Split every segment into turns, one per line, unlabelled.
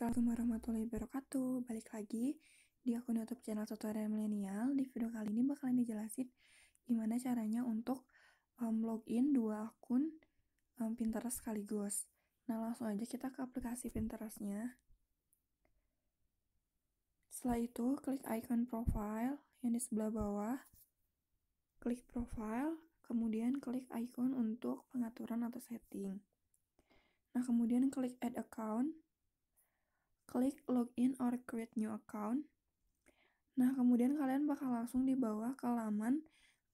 Assalamualaikum warahmatullahi wabarakatuh. Balik lagi di akun YouTube channel Tutorial Milenial. Di video kali ini bakalan dijelasin gimana caranya untuk um, login dua akun um, Pinterest sekaligus. Nah, langsung aja kita ke aplikasi Pinterestnya. Setelah itu, klik icon profile yang di sebelah bawah. Klik profile, kemudian klik icon untuk pengaturan atau setting. Nah, kemudian klik add account Klik login or create new account. Nah, kemudian kalian bakal langsung dibawa ke laman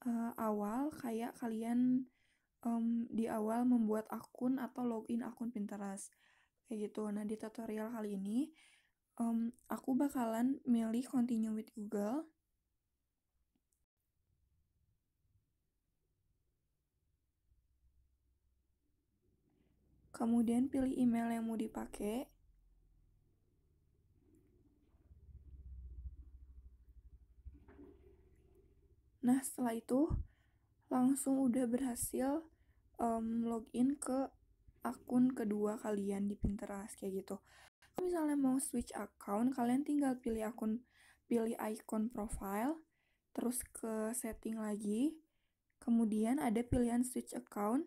uh, awal kayak kalian um, di awal membuat akun atau login akun Pinterest. Kayak gitu. Nah, di tutorial kali ini um, aku bakalan milih continue with Google. Kemudian pilih email yang mau dipakai. Nah setelah itu langsung udah berhasil um, login ke akun kedua kalian di Pinterest kayak gitu. Kalau misalnya mau switch account, kalian tinggal pilih akun, pilih icon profile, terus ke setting lagi, kemudian ada pilihan switch account.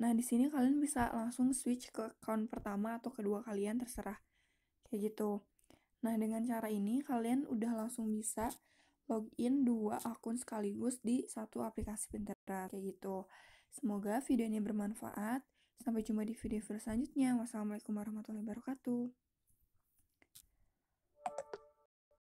Nah di sini kalian bisa langsung switch ke account pertama atau kedua kalian terserah kayak gitu. Nah dengan cara ini kalian udah langsung bisa login dua akun sekaligus di satu aplikasi Pinterest kayak gitu. Semoga video ini bermanfaat. Sampai jumpa di video-video selanjutnya. Wassalamualaikum warahmatullahi wabarakatuh.